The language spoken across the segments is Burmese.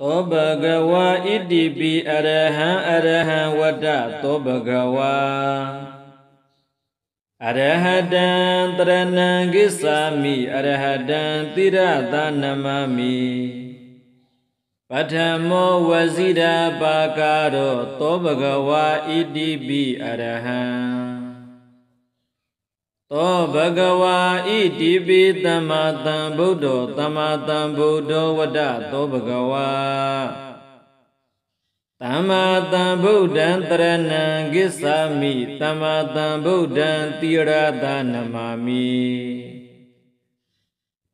သောဘဂဝါဣတိပိအရဟံအရဟံဝတ္တသောဘဂဝါအရဟတံတရဏံကိသာမိအရဟတံတိရသနမမိပထမောဝစီရပါကာရောသောဘဂဝါဣတိပိအရဟံသောဘဂဝါဣတိပိသမ္မာသမ္ဗုဒ္ဓောသမ္မာသမ္ဗုဒ္ဓောဝဒသောဘဂဝါသမ္မာသမ္ဗုဒ္ဓံတရဏံဂစ္ဆာမိသမ္မာသမ္ဗုဒ္ဓံတိရသနမမိ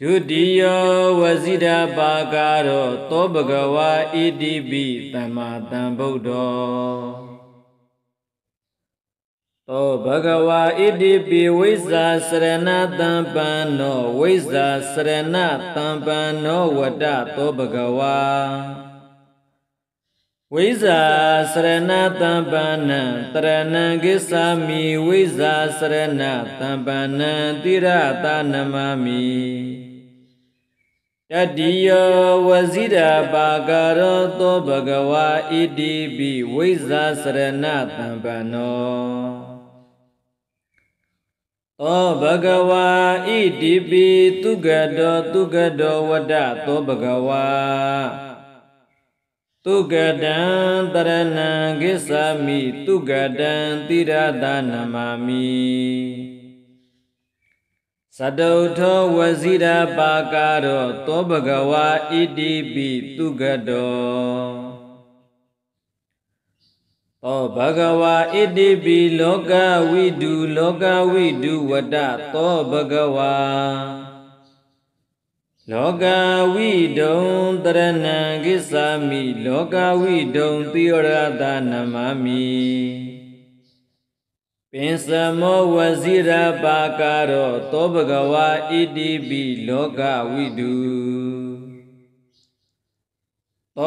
ဒုတိယဝစိတပါကာရောသောဘဂဝါဣတိပိသမ္မာသမ္ဗုဒ္ဓောဩဘဂဝါဣတိပိဝိဇ္ဇာစရဏတံပံနောဝိဇ္ဇာစရဏတံပံနောဝတ္တသောဘဂဝါဝိဇာစရဏတံပဏံတရဏံကိသာမိဝိဇာစရဏတံပဏံတိရတာနမမိတတိယဝဇိရာပါကရောသောဘဂဝါဣတိပိဝိဇာစရဏတံပဏောဩဘဂဝါဣတိပိသူကတောသူကတောဝတ္တသောဘဂဝါသူကတံတရဏံကိစ္ဆာမိသူကတံတိရတနာမမိသတုထောဝစီရပါကာရောသောဘဂဝါဣတိပိသူကတောသောဘဂဝါဣတိပိလောကဝိတုလောကဝိတုဝတ္တသောဘဂဝါလောကဝိဒုံတရဏံကိသာမိလောကဝိဒုံတိရတနမမိပင်စမောဝဇိရပါကာရော သောဘဂဝါဣတိပိလောကဝိတု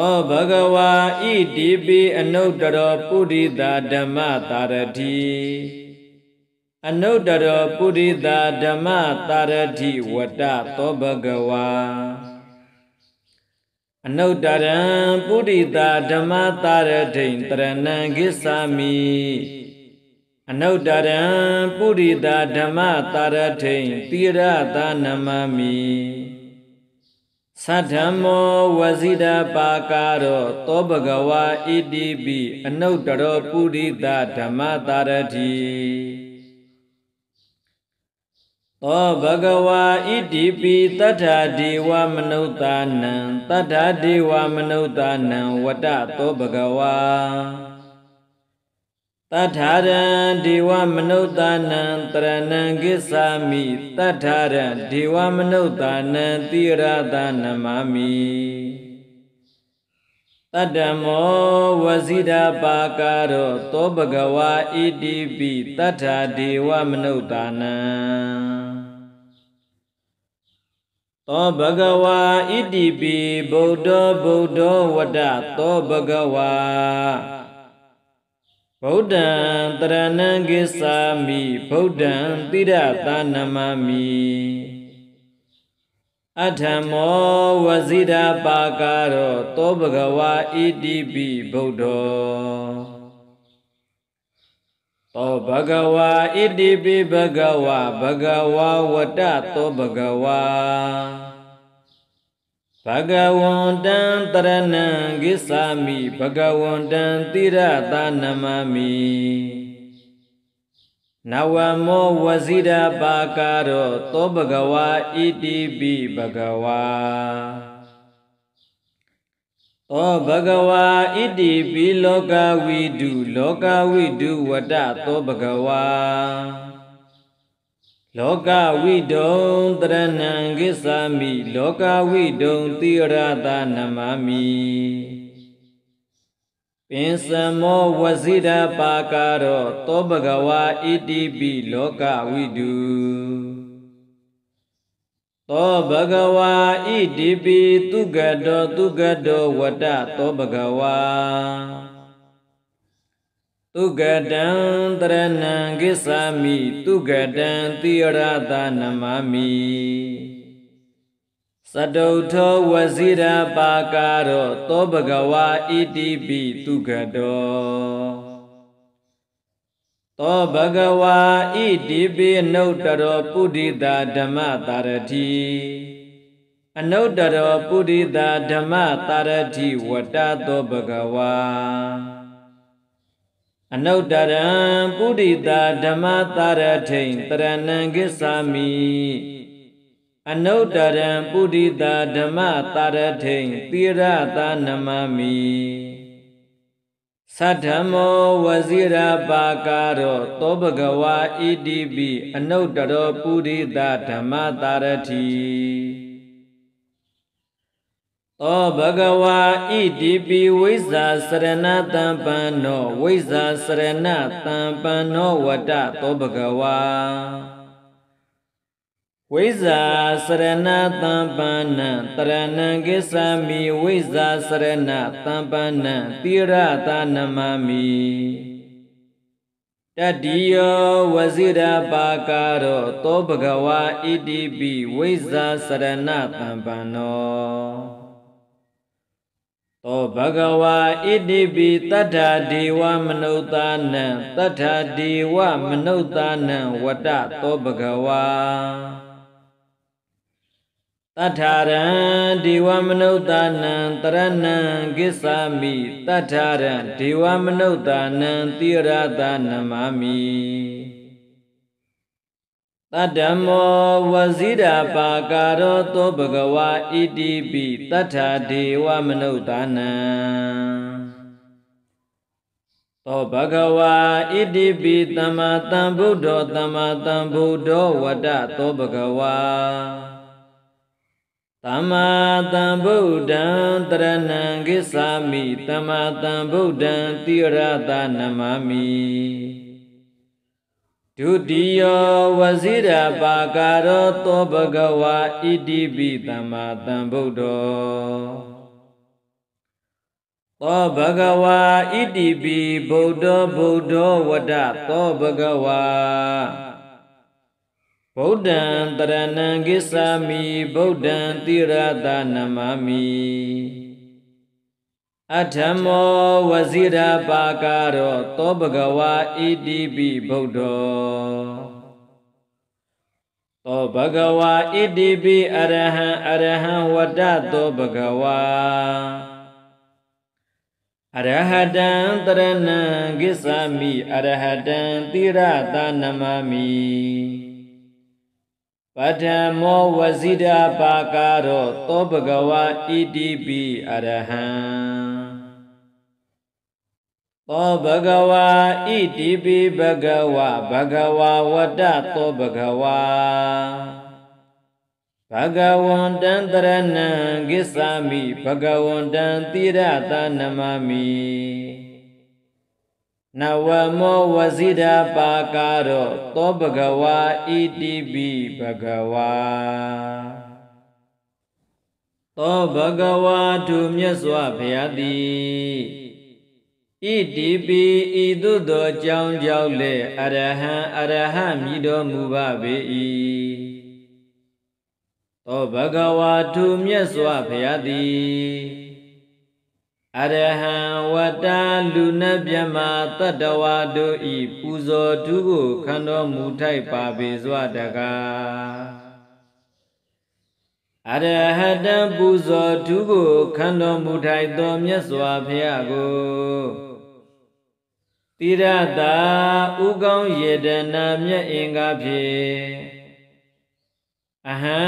ဩဘဂဝါဣတိပိအနုတ္တရောပုရိတာဓမ္မတာရတိအနုတ္တရောပုရိတာဓမ္မတာရတိဝတ္တသောဘဂဝါအနုတ္တရံပုရိတာဓမ္မတာရထိန်တရဏံဂစ္ဆာမိအနုတ္တရံပုရိတာဓမ္မတာရထိန်တိရတာနမမိသဒ္ဓမောဝစိတပါကာရောသောဘဂဝါဣတိပိအနုတ္တရောပုရိသဓမ္မတာရတိသောဘဂဝါဣတိပိတတ္ထာဒေဝမနုဿာနံတတ္ထာဒေဝမနုဿာနံဝတ္တသောဘဂဝါတထာရံဒေဝမနုဿာနံတရဏံကိသာမိတထာရံဒေဝမနုဿာနံတိရသနမမိတတ္တမောဝစီတပါကာရောသောဘဂဝါဣတိပိတထာဒေဝမနုဿာနံသောဘဂဝါဣတိပိဗုဒ္ဓဗုဒ္ဓဝတ္တသောဘဂဝါဗုဒ္ဓံတရဏံကိသာမိဗုဒ္ဓံတိရတာနမမိအထမောဝဇိတာပါကာရောသောဘဂဝါဣတိပိဗုဒ္ဓောသောဘဂဝါဣတိပိဘဂဝါဘဂဝါဝတ္တသောဘဂဝါဘဂဝန္တံတရဏံကိသာမိဘဂဝန္တံတိရတာနမမိနဝမောဝဇိရပါကာရောသောဘဂဝါဣတိပိဘဂဝါသောဘဂဝါဣတိပိလောကဝိတုလောကဝိတုဝတ္တသောဘဂဝါလောကဝိတုံတရဏံကိစ္ဆာမိလောကဝိတုံတိရတာနမမိပင်စမောဝစီတပါကာရောသောဘဂဝါဣတိပိလောကဝိတုသောဘဂဝါဣတိပိသူကတောသူကတောဝတ္တသောဘဂဝါသူကတံတရဏံကိစ္ဆာမိသူကတံတိရတာနမမိသတုထောဝစီရာပါကာရောသောဘဂဝါဣတိပိသူကတောသောဘဂဝါဣတိပိအနုတ္တရောပုရိတာဓမ္မတာရတိအနုတ္တရောပုရိတာဓမ္မတာရတိဝတ္တသောဘဂဝါအနုတရံပုရိတာဓမ္မတာရထိန်တရဏံကိသာမိအနုတရံပုရိတာဓမ္မတာရထိန်သီရတာနမမိသတ္ဓမောဝဇိရပါကာရောသောဘဂဝါဣတိပိအနုတရောပုရိတာဓမ္မတာရတိဩဘဂဝါဣတိပိဝိဇ္ဇာစရဏတံပန္နောဝိဇ္ဇာစရဏတံပန္နောဝတ္တသောဘဂဝါဝိဇ္ဇာစရဏတံပန္နံတရဏံကိစ္ဆာမိဝိဇ္ဇာစရဏတံပန္နံတိရတာနမမိတတိယောဝစိရပါကာရောသောဘဂဝါဣတိပိဝိဇ္ဇာစရဏတံပန္နောသောဘဂဝါဣတိပိတတ္ထာဒေဝမနုဿာနံတတ္ထာဒေဝမနုဿာနံဝတ္တသောဘဂဝါတတ္ထာရံဒေဝမနုဿာနံတရဏံကိစ္ဆာမိတတ္ထာရံဒေဝမနုဿာနံတိရတာနမမိတတ္တမောဝဇိတာပါကာရောသောဘဂဝါဣတိပိတတ္ထာဒေဝမနုဿာနံသောဘဂဝါဣတိပိသမ္မာသမ္ဗုဒ္ဓောသမ္မာသမ္ဗုဒ္ဓောဝတ္တသောဘဂဝါသမ္မာသမ္ဗုဒ္ဓံတရဏံဂစ္ဆာမိသမ္မာသမ္ဗုဒ္ဓံတိရတနာမမိဒုတိယဝစိရပါကာရောသောဘဂဝါဣတိပိသမ္မာသမ္ဗုဒ္ဓောသောဘဂဝါဣတိပိဗုဒ္ဓောဗုဒ္ဓောဝဒသောဘဂဝါဗုဒ္ဓံတရဏံကိစ္ဆာမိဗုဒ္ဓံတိရတနမမိအဓမ္မောဝဇိရပါကာရောသောဘဂဝါဣတိပိဗုဒ္ဓောသောဘဂဝါဣတိပိအရဟံအရဟံဝတ္တသောဘဂဝါအရဟတံတရဏံဂစ္ဆာမိအရဟတံသီရတာနမမိပထမောဝဇိတာပါကာရောသောဘဂဝါဣတိပိအရဟံသောဘဂဝါဣတိပိဘဂဝါဘဂဝါဝတ္တသောဘဂဝါဘဂဝန္တံတရဏံဂစ္ဆာမိဘဂဝန္တံတိရတနမမိနဝမောဝစိတပါကာရောသောဘဂဝါဣတိပိဘဂဝါသောဘဂဝါသူမြတ်စွာဘုရားသည်ဣတိပိဤသို့သောကြောင်းကြောင့်လေအရဟံအရဟံမြည်တော်မူပါပေ၏သောဘဂဝါထုမြတ်စွာဘုရားသည်အရဟံဝတ္တလူနပြမသတ္တဝါတို့ဤပူဇော်သူကိုခံတော်မူထိုက်ပါပေစွာတကားအရဟတံပူဇော်သူကိုခံတော်မူထိုက်သောမြတ်စွာဘုရားကိုတိရတာဥကောင်းယေတနာမြတ်အင်္ဂါဖြင့်အဟံ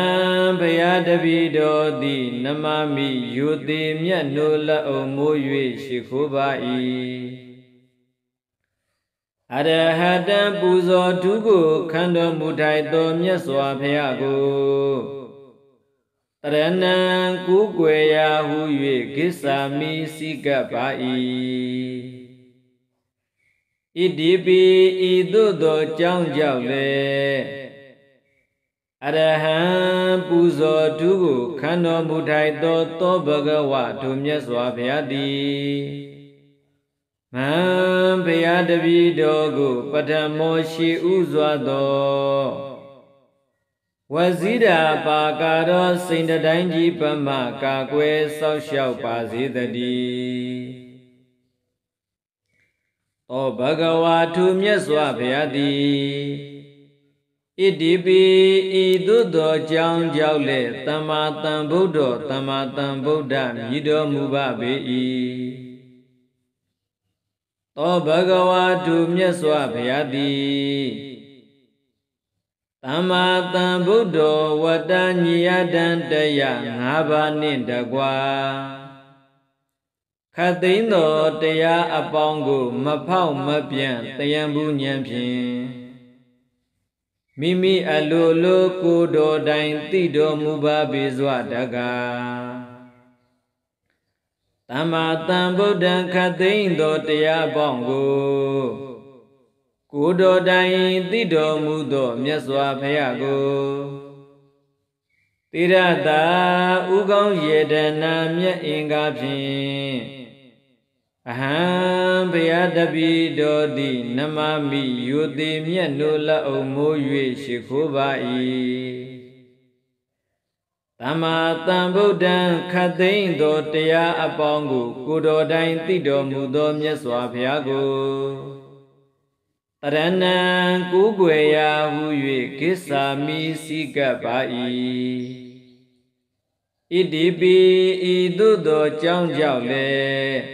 ဘုရားတပိတော်သည်နမမိယုတိမြတ်နိုလအုံမိုး၍ရှိခိုးပါ၏အရဟတံပူဇော်သူကိုခံတော်မူထိုက်သောမြတ်စွာဘုရားကိုတရဏံကူးကွယ်ရာဟု၍ကိစ္ဆာမိစိကပ်ပါ၏ဣတိပိဤသို့သောကြောင်းကြောင့်လေအရဟံပူဇော်သူကိုခန္တော်မူထိုက်သောသောဘဂဝဒုမြတ်စွာဘုရားသည်မံဘုရားတပည့်တော်ကိုပထမောရှိဥစွာသောဝဇိတာပါကာတော်စိန်တိုင်းကြီးပမကာကွယ်ဆောက်ရှောက်ပါစေတည်းသောဘဂဝါထုမြတ်စွာဘုရားသည်ဣတိပိဤသို့သောကြောင်းကြောက်လေသမ္မာသမ္ဗုဒ္ဓသမ္မာသမ္ဗုဒ္ဓမြည်တော်မူပါပေ၏သောဘဂဝါထုမြတ်စွာဘုရားသည်သမ္မာသမ္ဗုဒ္ဓဝတ္တညယတံတယ၅ပါးနှင့်တကားခတ်သိမ်းသောတရားအပေါင်းကိုမဖောက်မပြန့်တယံဘူးဉဏ်ဖြင့်မိမိအလိုလိုကိုတော်တိုင်သိတော်မူပါပေစွာတကားသမ္မာသမ္ဗုဒ္ဓံခတ်သိမ်းသောတရားပေါင်းကိုကိုတော်တိုင်သိတော်မူသောမြတ်စွာဘုရားကိုတိရတာဥကောင်းယေဒနာမြတ်အင်္ဂါဖြင့်အဟံဘုရားတပိတော်သည်နမမိယုတိမြတ်နိုလအုံမိုး၍ရှိခိုးပါ၏သမ္မာသမ္ဗုဒ္ဓံခတ်သိမ့်သောတရားအပေါင်းကိုကိုတော်တိုင်သိတော်မူသောမြတ်စွာဘုရားကိုတရဏံကိုးကွယ်ရာဟု၍ကိစ္ဆာမိစိကပ်ပါ၏ဣတိပိဤသို့သောကြောင်းကြောင့်လည်း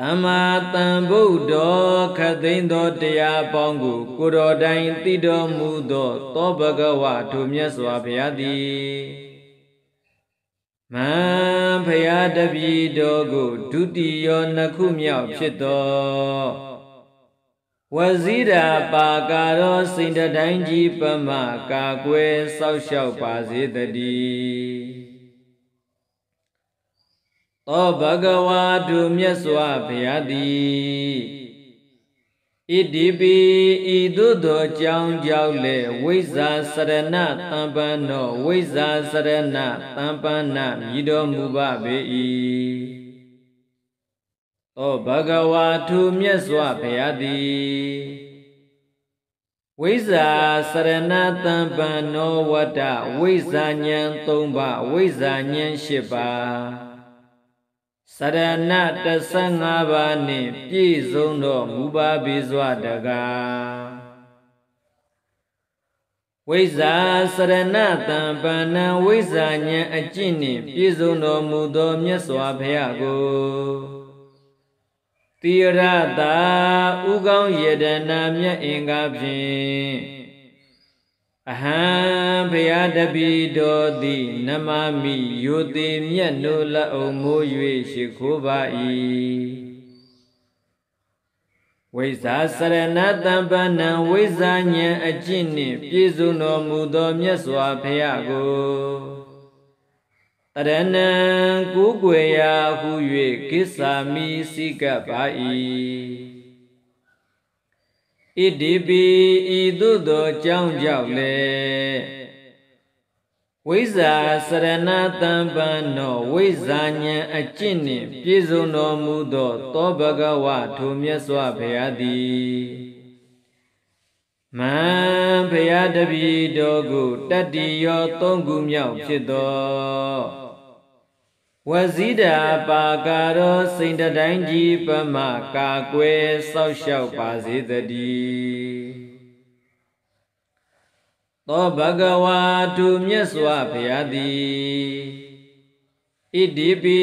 သမ္မာသမ္ဗုဒ္ဓောခသိန်းသောတရားပေါင်းကိုကိုတော်တိုင်သိတော်မူသောသောဘဂဝထိုမြတ်စွာဘုရားသည်မံဖရာတပည့်တော်ကိုဒုတိယနှစ်ခုမြောက်ဖြစ်သောဝဇိရာပါကာရောစိန်တတိုင်းကြီးပမကာကွယ်စောက်ရှောက်ပါစေတည်းသောဘဂဝါတုမြတ်စွာဘုရားသည်ဣတိပိဤသို့သောကြောင်းကြောင့်လေဝိဇာစရဏတံပန္နောဝိဇာစရဏတံပန္နမြည်တော်မူပါပေ၏သောဘဂဝါထုမြတ်စွာဘုရားသည်ဝိဇာစရဏတံပန္နောဝတ္တဝိဇာဉဏ်၃ပါးဝိဇာဉဏ်၈ပါးစရဏ15ပါးနှင့်ပြည့်စုံတော်မူပါပြီစွာတကားဝိဇ္ဇာစရဏတံပဏံဝိဇ္ဇာဉာဏ်အကျင့်နှင့်ပြည့်စုံတော်မူသောမြတ်စွာဘုရားကိုတိရတာဥကောင်းယတနာမြတ်အင်္ဂါဖြင့်အဟံဖရာတပိတော်သည်နမမိယိုသေးမြတ်နိုလအုံမိုး၍ရှိခိုးပါ၏ဝိဇာစရဏတံပဏံဝိဇာဉဏ်အကျင့်နှင့်ပြည့်စုံတော်မူသောမြတ်စွာဘုရားကိုတရဏံကူးကွယ်ရာဟု၍ကိစ္ဆာမိစိကပ်ပါ၏ဣတိပိဤသို့သောကြောင်းကြောင့်လေဝိဇ္ဇာစရဏတံပံနောဝိဇ္ဇာဉဏ်အကျင့်နှင့်ပြည့်စုံတော်မူသောသောဘဂဝထိုမြတ်စွာဘုရားသည်မံဘုရားတပည့်တော်ကိုတတ္တိယောသုံးခုမြောက်ဖြစ်သောဝဇိတာပါကာရောစိန်တတိုင်းကြီးပမကာကွယ်စောက်ရှောက်ပါစေတည်းသောဘဂဝါတုမြတ်စွာဘုရားသည်ဣတိပိ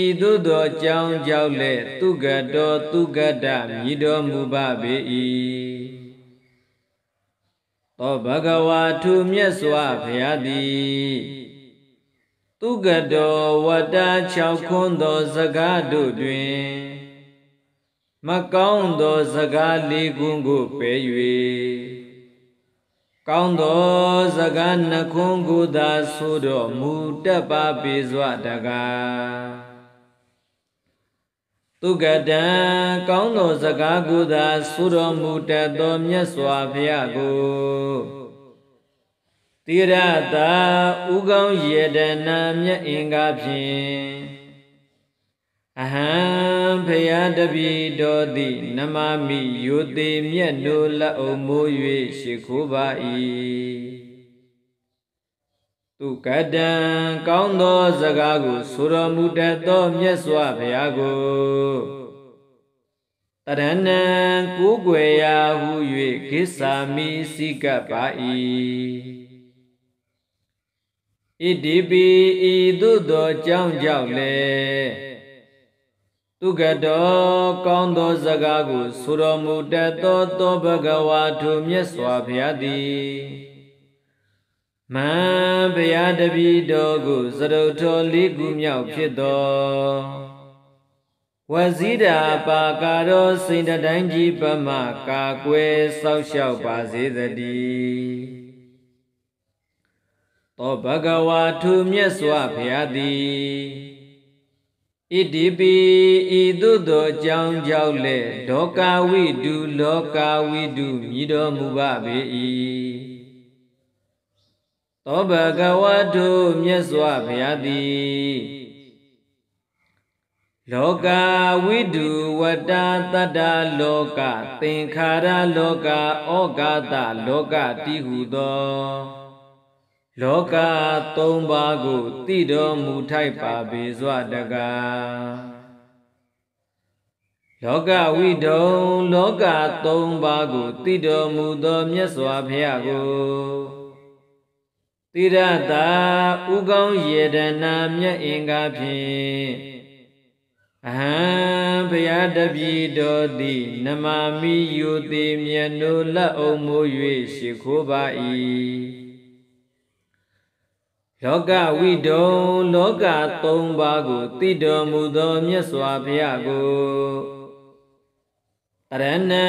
ဤသို့သောအကြောင်းကြောင့်လေသူကတော်သူကတမြည်တော်မူပါပေ၏သောဘဂဝါတုမြတ်စွာဘုရားသည်သူကတော်ဝတ္တ၆ခွန်းသော စကားတို့တွင် မကောင်းသောစကားလေးခုကိုပယ်၍ကောင်းသောစကားနှခွန်းကိုသာဆိုတော်မူတတ်ပါပေစွာတကားသူကတံကောင်းသောစကားကိုသာဆိုတော်မူတတ်သောမြတ်စွာဘုရားကိုတိရတာဥကောင်းယတနာမြတ်အင်္ဂါဖြင့်အဟံဖရာတပိတော်သည်နမမိယိုတိမြတ်နိုလက်အုံမိုး၍ရှိခိုးပါ၏သူကတံကောင်းသောစကားကိုဆိုတော်မူတတ်သောမြတ်စွာဘုရားကိုတရဏံကိုးကွယ်ရာဟု၍ကိစ္ဆာမိစိကပ်ပါ၏ဣတိပိဤသို့သောကြောင့်ကြောင့်လေသူကတော်ကောင်းသောစကားကိုဆိုတော်မူတတ်သောသောဘဂဝါထုမြတ်စွာဘုရားသည်မံဘုရားတပည့်တော်ကိုသရုတ်တော်လေးခုမြောက်ဖြစ်တော်ဝဇိတာပါကာရောစိန်တတိုင်းကြီးပမကာကွယ်ဆောက်ရှောက်ပါစေသတည်းသောဘဂဝါထုမြတ်စွာဘုရားသည်ဣတိပိဤသို့သောအကြောင်းကြောင့်လေဒေါကာဝိတုလောကာဝိတုမြည်တော်မူပါပေ၏သောဘဂဝါထုမြတ်စွာဘုရားသည် လောကဝိတုဝတ္တတတ္တလောကသင်္ခါရလောကဩဃာတလောကတိဟုသောလောကသုံးပါးကိုသိတော်မူထိုက်ပါပေစွာတကားလောကဝိတုံလောကသုံးပါးကိုသိတော်မူသောမြတ်စွာဘုရားကိုတိရတာဥကောင်းယေဒနာမြတ်အင်္ဂါဖြင့်အဟံဘုရားတပည့်တော်သည်နမမိယုတိမြတ်နိုလတ်အောင်မိုး၍ရှ िख ိုးပါ၏လောကဝိတုံလောကသုံးပါးကိုသိတော်မူသောမြတ်စွာဘုရားကိုအရဏံ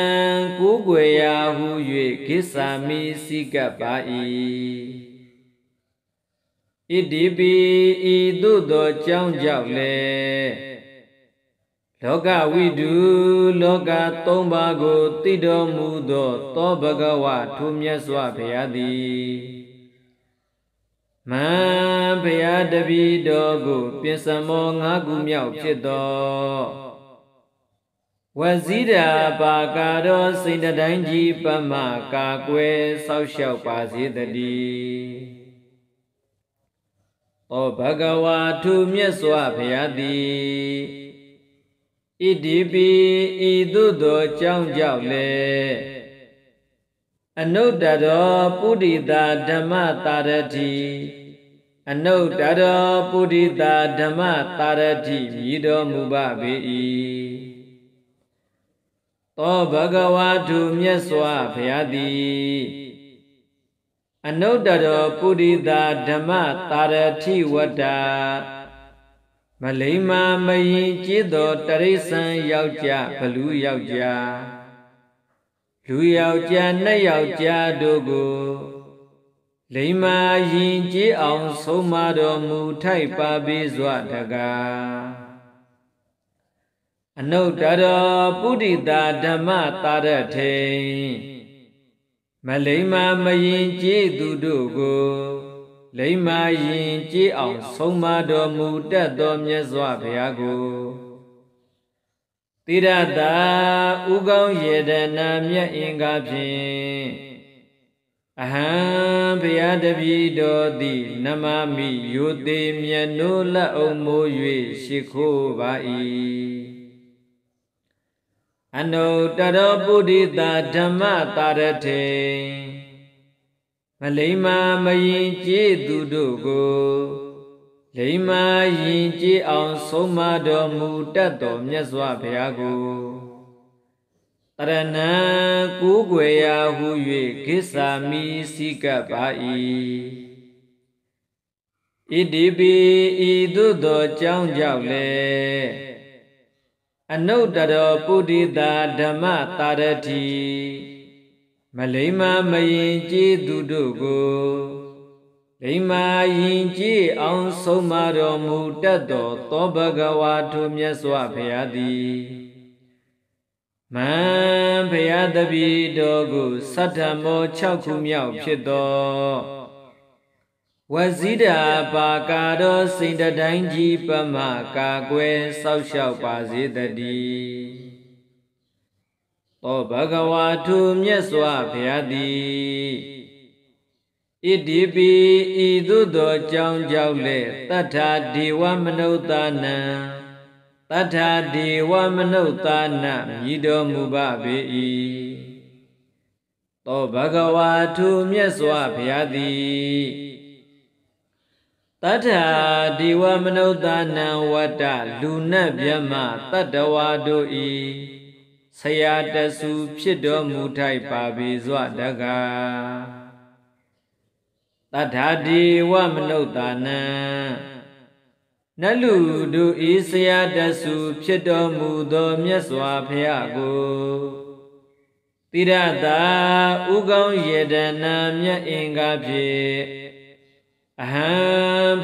ကိုးကွယ်ရာဟု၍ကိစ္ဆာမိစိကပ်ပါ၏ဣတိပိဤသို့သောကြောင်းကြောင့်လည်းလောကဝိတုလောကသုံးပါးကိုသိတော်မူသောသောဘဂဝထုမြတ်စွာဘုရားသည်မံဘုရားတပည့်တော်ကိုပြစမောငါးခုမြောက်ဖြစ်တော်ဝဇိတာပါကာတော်စိတ်တိုင်းကြီးပမကာကွယ်ဆောက်ရှောက်ပါစေတည်းသောဘဂဝါထုမြတ်စွာဘုရားသည်ဣတိပိဤသို့သောကြောင်းကြောင့်လည်းအနုတ္တရောပုရိတာဓမ္မတာရတိအနုတ္တရောပုရိတာဓမ္မတာရတိမြည်တော်မူပါပေ၏သောဘဂဝါထုမြတ်စွာဘုရားသည်အနုတ္တရောပုရိတာဓမ္မတာရတိဝတ္တာမလိမ္မာမယင်ကြည်တော်တရိษံယောက်ျားဘလူယောက်ျားလူယောက်ျားနှစ်ယောက်ျားတို့ကို လိမ္မာရင်ကြီးအောင်ဆုံးမတော်မူထိုက်ပါပေစွာတကားအနုတ္တရောပုရိတာဓမ္မတာရထေမလိမ္မာမရင်ကြီးသူတို့ကိုလိမ္မာရင်ကြီးအောင်ဆုံးမတော်မူတတ်တော်မြတ်စွာဘုရားကိုတိရတာဥကောင်းယေဒနာမြတ်အင်္ဂါဖြင့်အဟံဘုရားတပည့်တော်သည်နမမိယုတိမြတ်နုလက်အုံမိုး၍ရှိခိုးပါ၏အနုတရောပုရိတာဓမ္မတာရထေမလိမ္မာမယင်ကြည်သူတို့ကိုလိမ္မာယင်ကြည်အောင်ဆုံးမတော်မူတတ်တော်မြတ်စွာဘုရားကိုတရဏံကိုးကွယ်ရာဟု၍ဂစ္ဆာမိစိကပ်ပါ၏ဣတိပိဤသို့သောကြောင်းကြောင့်လည်းအနုတ္တရောပုဒိတာဓမ္မတာရတိမလိမ္မာမယင်ကြည်သူတို့ကိုဒိမာယင်ကြည်အောင်ဆုံးမတော်မူတတ်သောသောဘဂဝါထိုမြတ်စွာဘုရားသည်မံဘုရားတပည့်တော်ကိုသတ္တမော6ခုမြောက်ဖြစ်သောဝဇိတာပါကာတော်စိန်တတိုင်းကြီးပမကာကွယ်စောက်ရှောက်ပါစေတည်းသောဘဂဝါထိုမြတ်စွာဘုရားသည်ဣတိပိဤသို့သောကြောင်းကြောင့်လေတထာဒေဝမနုဿာနံတထာဒေဝမနုဿာနမြည်တော်မူပါပေ၏သောဘဂဝါထုမြတ်စွာဘုရားသည်တထာဒေဝမနုဿာနံဝတ္တလူနတ်မြတ်မတတဝါတို့ဤဆရာတဆူဖြစ်တော်မူထိုက်ပါပေစွာတကားတထာတိဝမနုဿာနံနလူတို့ဤဆရာတဆူဖြစ်တော်မူသောမြတ်စွာဘုရားကိုတိရတာဥကောင်းယတနာမြတ်အင်္ဂါဖြင့်အဟံ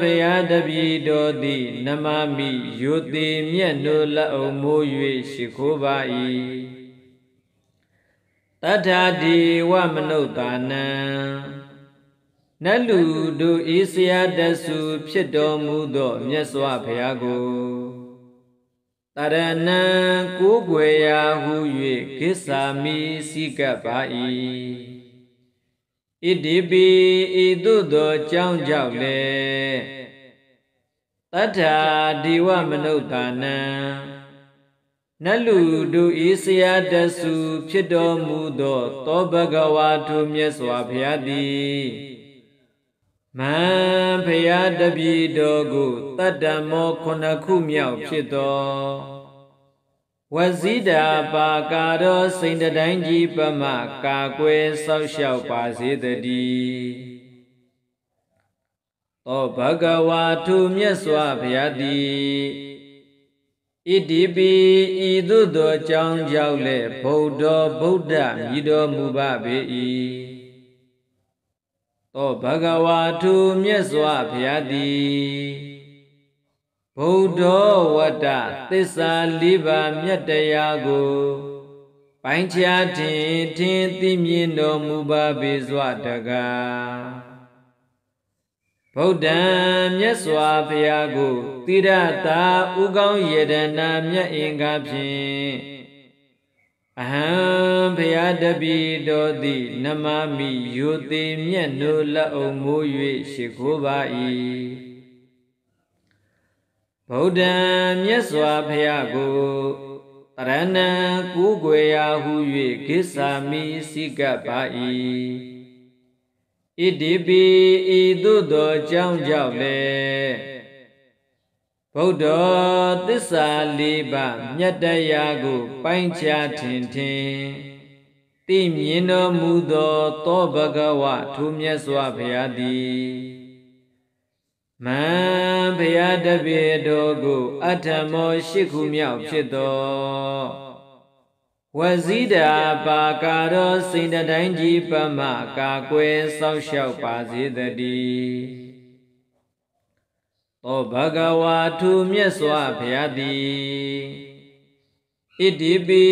ဘုရားတပည့်တော်သည်နမမိယုတိမြတ်တို့လက်အုံမိုး၍ရှိခိုးပါ၏တထာတိဝမနုဿာနံနတ်လူတို့ဤဆရာတဆူဖြစ်တော်မူသောမြတ်စွာဘုရားကိုတရဏံကိုးကွယ်ရာဟု၍ကိစ္ဆာမိစိကပ်ပါ၏ဣတိပိဤသို့သောကြောင်းကြောင့်လေတထာဒီဝမနုဿာနံနတ်လူတို့ဤဆရာတဆူဖြစ်တော်မူသောသောဘဂဝါထုမြတ်စွာဘုရားသည်မံဖရာတပည့်တော်ကိုတတ္တမောခုနှစ်ခုမြောက်ဖြစ်တော်ဝဇိတာပါကာတော်စိန်တတိုင်းကြီးပမကာကွယ်ဆောက်ရှောက်ပါစေတည်းသောဘဂဝါထုမြတ်စွာဘုရားသည်ဣတိပိဤသို့သောကြောင်းကြောင့်လည်းဗုဒ္ဓဗုဒ္ဓမြည်တော်မူပါပေ၏သောဘဂဝါထုမြတ်စွာဘုရားသည်ဗုဒ္ဓဝတ္တသစ္စာ၄ပါးမြတ်တရားကို ပိုင်းခြားတင်ထင်သိမြင်တော်မူပါပေစွာတကားဗုဒ္ဓံမြတ်စွာဘုရားကိုတိရတာဥကောင်းယတနာမြတ်အင်္ဂါဖြင့်အဟံဘုရားတပိတော်သည်နမမိယုတိမျက်နှုလက်အုံမိုး၍ရှ िख ိုးပါ၏ဗုဒ္ဓံမြတ်စွာဘုရားကိုတရဏံကူးကွယ်ရာဟု၍ကိစ္ဆာမိစိကပ်ပါ၏ဣတိပိဤသို့သောကြောင့်ကြောင့်လည်းဗုဒ္ဓသစ္စာလေးပါးမြတ်တရားကိုပိုင်းခြားထင်ထင်သိမြင်တော်မူသောသောဘဂဝထိုမြတ်စွာဘုရားသည်မံဘုရားတပည့်တော်ကို အထမောရှိခုမြောက်ဖြစ်တော်ဝဇိတာပါကာရောစိန်တိုင်းကြီးပမကာကွယ်ဆောက်ရှောက်ပါစေတည်းသောဘဂဝါထူမြတ်စွာဘုရားသည်ဣတိပိ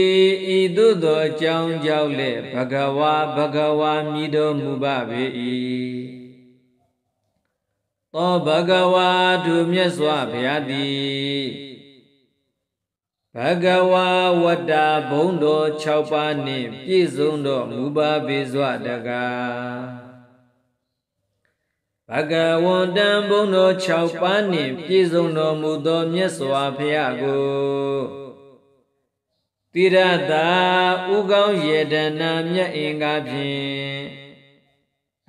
ဤသို့သောအကြောင်းကြောင့်လည်းဘဂဝါဘဂဝါမိတော်မူပါပေ၏သောဘဂဝါထူမြတ်စွာဘုရားသည်ဘဂဝါဝတ္တာဘုံတော်6ပါးနှင့်ပြည့်စုံတော်မူပါပေစွာတကားဘဂဝတံဘုံတော်6ပါးနှင့်ပြည့်စုံတော်မူသောမြတ်စွာဘုရားကိုတိရတာဥကောင်းယေဒနာမြတ်အင်္ဂါဖြင့်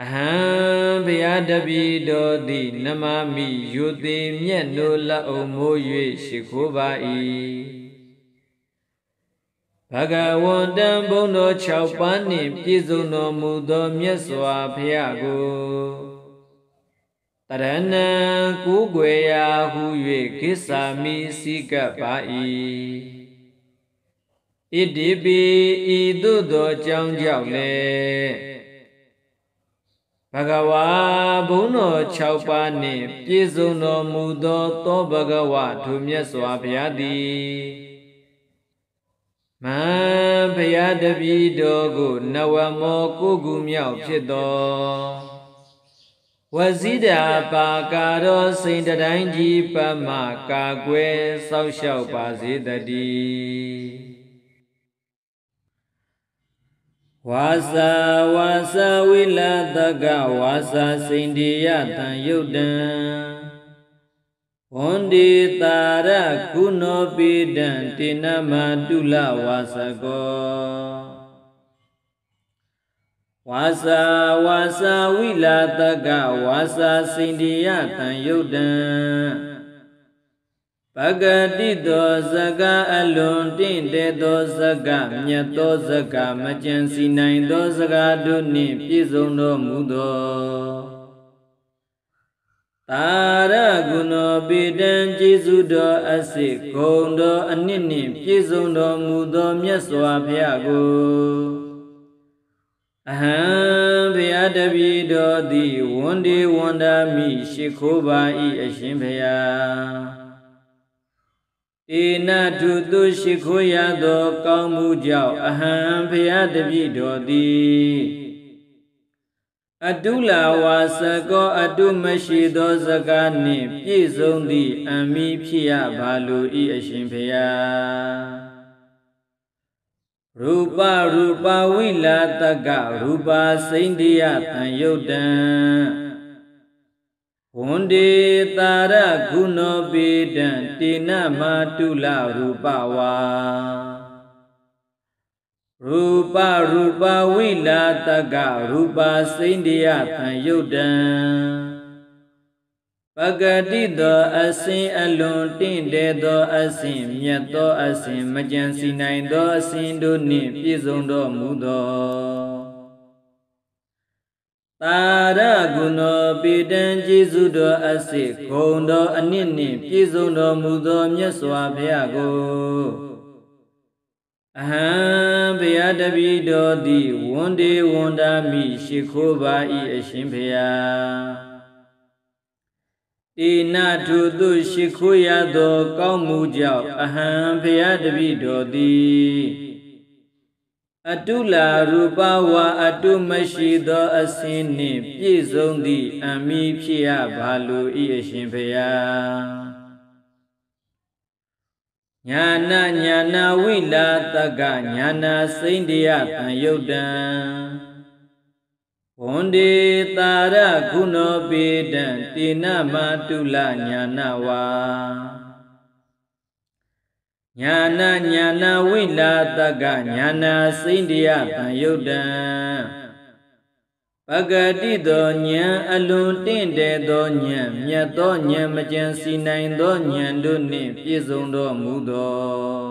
အဟံဘုရားတပည့်တော်သည်နမမိယုတိမြတ်နိုလအုံမိုး၍ရှိခိုးပါ၏ဘဂဝတံဘုံတော်6ပါးနှင့်ပြည့်စုံတော်မူသောမြတ်စွာဘုရားကိုတရဏံကိုးကွယ်ရာဟု၍ကိစ္ဆာမိစိကပ္ပါ၏ဣတိပိဤသို့သောကြောင်းကြောင့်လည်းဘဂဝါဘုံတော်6ပါးနှင့်ပြည့်စုံတော်မူသောသောဘဂဝါထုမြတ်စွာဘုရားသည်မံဘုရားတပည့်တော်ကိုနဝမောကိုကူမြောက်ဖြစ်တော်ဝဇိတာပါကာရောစိန်တတိုင်းကြီးပမကာကွယ်စောက်လျှောက်ပါစေတတိဝါစာဝါစာဝိလတကဝါစာစိန္ဒီယတံယုတ်တံဝန္ဒီတာရကုဏောပိတံတိနမတုလဝါစကောဝါစာဝါစာဝိလာတကဝါစာစင်တိယတံယုတ်တံပဂတိတောဇကအလွန်တင့်တဲ့သောဇကမြတ်သောဇကမကြံစီနိုင်သောဇကတို့နှင့်ပြည့်စုံတော်မူသောတာရဂုဏောပိတံကျေစုတော်အစိဂုံတော်အနှစ်နှင့်ပြည့်စုံတော်မူသောမြတ်စွာဘုရားကိုအဟံဘုရားတပည့်တော်သည်ဝန်ဒီဝန်ဒာမိရှိခိုးပါ၏အရှင်ဘုရားေနထုသူရှိခိုးရသောကောင်းမှုကြောင့်အဟံဘုရားတပည့်တော်သည်အတုလာဝါစကောအတုမရှိသောစကားနှင့်ပြည့်စုံသည့်အမိဖြစ်ရပါလို၏အရှင်ဘုရားရူပရူပဝိလာတကရူပစိန္ဒိယတံယုတ်တံဝန္ဒေတာရဂုဏောပိတံတေနမတုလရူပဝါရူပရူပဝိလာတကရူပစိန္ဒိယတံယုတ်တံပကတိသောအစဉ်အလွန်တင့်တယ်သော အစဉ်မြတ်သော အစဉ်မကြံစီနိုင်သောအစဉ်တို့နှင့်ပြည့်စုံတော်မူသောတာရဂုဏောပိတံကျေစုတော်အစစ်ဂုံတော်အနှစ်နှင့်ပြည့်စုံတော်မူသောမြတ်စွာဘုရားကို အဟံဘုရားတပည့်တော်သည်ဝန္တေဝန္တာမိရှိခိုးပါ၏အရှင်ဘုရားတေနထုသူရှိခိုးရသောကောင်းမှုကြောင့်အဟံဖယတပိတော်သည်အတုလာရူပဝါအတုမရှိသောအစင်းနှင့်ပြည့်စုံသည့်အမိဖြစ်ရပါလိုဤအရှင်ဖယညာနာညာနာဝိလာတကညာနာစိန္ဒယတံယုတ်တံဝန္ဒီတာရခုနောပေတံတိနမတုလညာနဝါညာနာညာနာဝိလာတကညာနာစိန္ဒိယတံယုတ်တံပဂတိသောဉာဏ်အလွန်တင့်တယ်သောဉာဏ်မြတ်သောဉာဏ်မကြံစီနိုင်သောဉာဏ်တို့နှင့်ပြည့်စုံတော်မူသော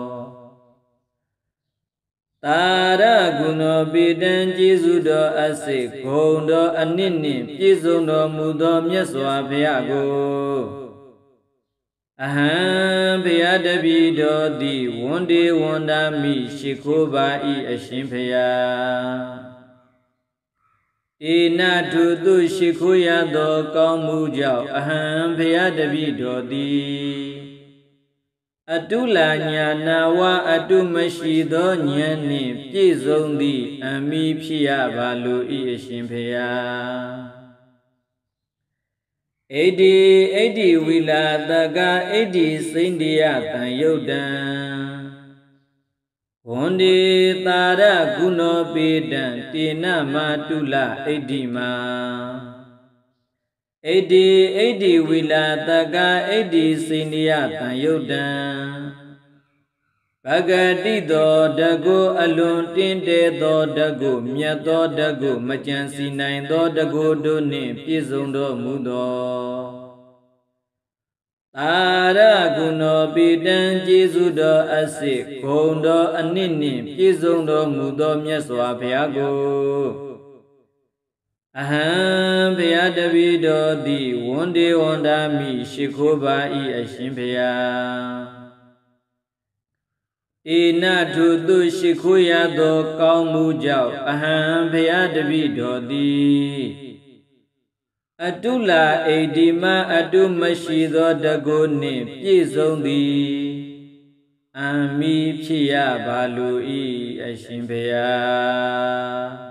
သာရဂုဏောပိတံကျေစုတော်အစေဂုံတော်အနှစ်နှင့်ပြည့်စုံတော်မူသောမြတ်စွာဘုရားကိုအဟံဘုရားတပိတော်သည် ဝန္တေဝန္တာမိရှိခိုးပါ၏အရှင်ဘုရားဣနထုသူရှိခိုးရသောကောင်းမှုကြောင့်အဟံဘုရားတပိတော်သည်အတုလာညာနာဝ အတုမရှိသောဉာဏ်နှင့်ပြည့်စုံသည့်အမိဖြစ်ရပါလို၏အရှင်ဖေယာဣတိဣတိဝိလာတကဣတိစိန္ဒိယတံယုတ်တံဝန္ဒီတာရဂုဏောပေတံတေနမတုလဣတိမာဣတိဣတိဝီလာတကဣတိစိနိယတံယုတ်တံဘဂတိသော တကုအလွန်တင်းတဲသောတကုမြတ်သော တကုမကြံစီနိုင်သော တကုတို့နှင့်ပြည့်စုံတော်မူသောတာရကုဏောပိတံကျေစုတော်အစစ်ဂုံတော်အနှစ်နှင့်ပြည့်စုံတော်မူသောမြတ်စွာဘုရားကိုအဟံဘုရားတပည့်တော်သည်ဝန္တေဝန္တာမိရှိခိုးပါ၏အရှင်ဘုရားဧနထုသူရှိခိုးရသောကောင်းမှုကြောင့်အဟံဘုရားတပည့်တော်သည်အတုလာဣတိမအတုမရှိသောတကုနှင့်ပြည့်စုံသည်အမိဖြစ်ရပါလို၏အရှင်ဘုရား